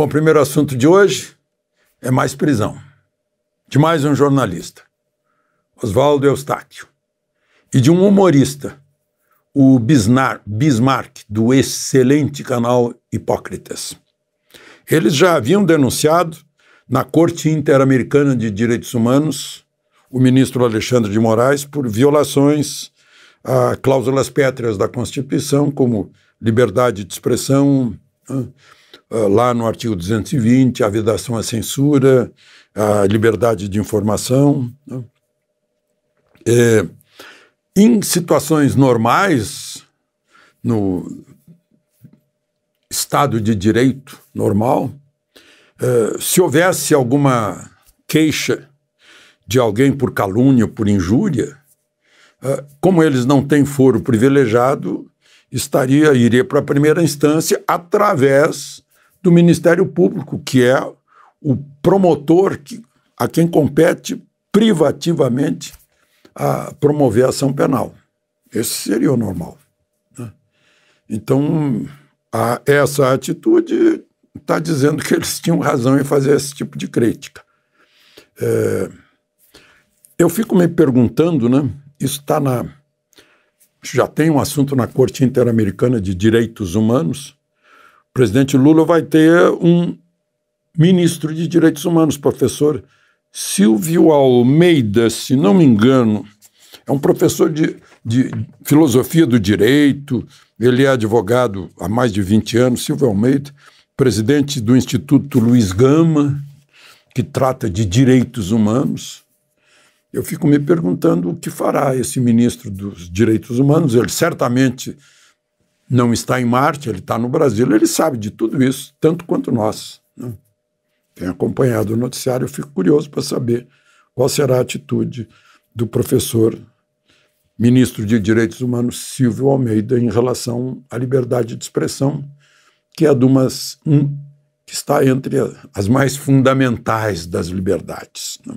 Bom, o primeiro assunto de hoje é mais prisão. De mais um jornalista, Oswaldo Eustáquio. E de um humorista, o Bismarck, do excelente canal Hipócritas. Eles já haviam denunciado na Corte Interamericana de Direitos Humanos o ministro Alexandre de Moraes por violações a cláusulas pétreas da Constituição, como liberdade de expressão, ah, lá no artigo 220, a vedação à é censura, a liberdade de informação. Né? É, em situações normais, no Estado de direito normal, é, se houvesse alguma queixa de alguém por calúnia, por injúria, é, como eles não têm foro privilegiado, estaria iria para a primeira instância através do Ministério Público, que é o promotor que, a quem compete privativamente a promover a ação penal. Esse seria o normal. Né? Então, a, essa atitude está dizendo que eles tinham razão em fazer esse tipo de crítica. É, eu fico me perguntando, né? Isso está na. Já tem um assunto na Corte Interamericana de Direitos Humanos, o presidente Lula vai ter um ministro de Direitos Humanos, professor Silvio Almeida, se não me engano. É um professor de, de filosofia do direito, ele é advogado há mais de 20 anos, Silvio Almeida, presidente do Instituto Luiz Gama, que trata de direitos humanos. Eu fico me perguntando o que fará esse ministro dos Direitos Humanos. Ele certamente não está em Marte, ele está no Brasil, ele sabe de tudo isso, tanto quanto nós. Né? Tem acompanhado o noticiário, eu fico curioso para saber qual será a atitude do professor ministro de Direitos Humanos Silvio Almeida em relação à liberdade de expressão, que é de umas um, que está entre as mais fundamentais das liberdades. Né?